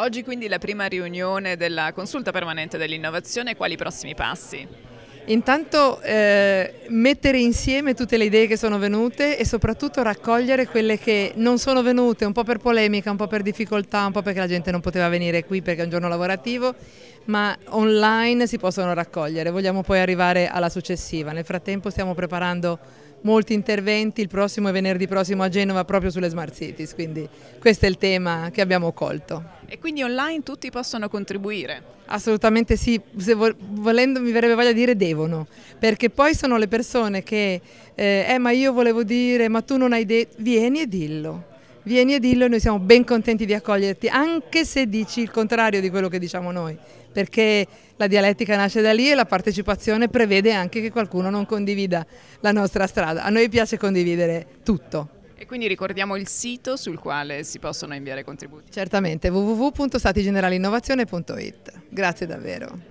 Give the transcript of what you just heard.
Oggi quindi la prima riunione della consulta permanente dell'innovazione, quali i prossimi passi? Intanto eh, mettere insieme tutte le idee che sono venute e soprattutto raccogliere quelle che non sono venute, un po' per polemica, un po' per difficoltà, un po' perché la gente non poteva venire qui perché è un giorno lavorativo, ma online si possono raccogliere. Vogliamo poi arrivare alla successiva. Nel frattempo stiamo preparando molti interventi, il prossimo è venerdì prossimo a Genova proprio sulle Smart Cities, quindi questo è il tema che abbiamo colto. E quindi online tutti possono contribuire? Assolutamente sì, se vo volendo mi verrebbe voglia di dire devono, perché poi sono le persone che, eh, eh ma io volevo dire, ma tu non hai detto, vieni e dillo. Vieni e dillo e noi siamo ben contenti di accoglierti, anche se dici il contrario di quello che diciamo noi, perché la dialettica nasce da lì e la partecipazione prevede anche che qualcuno non condivida la nostra strada. A noi piace condividere tutto. E quindi ricordiamo il sito sul quale si possono inviare contributi. Certamente, www.statigeneraliinnovazione.it. Grazie davvero.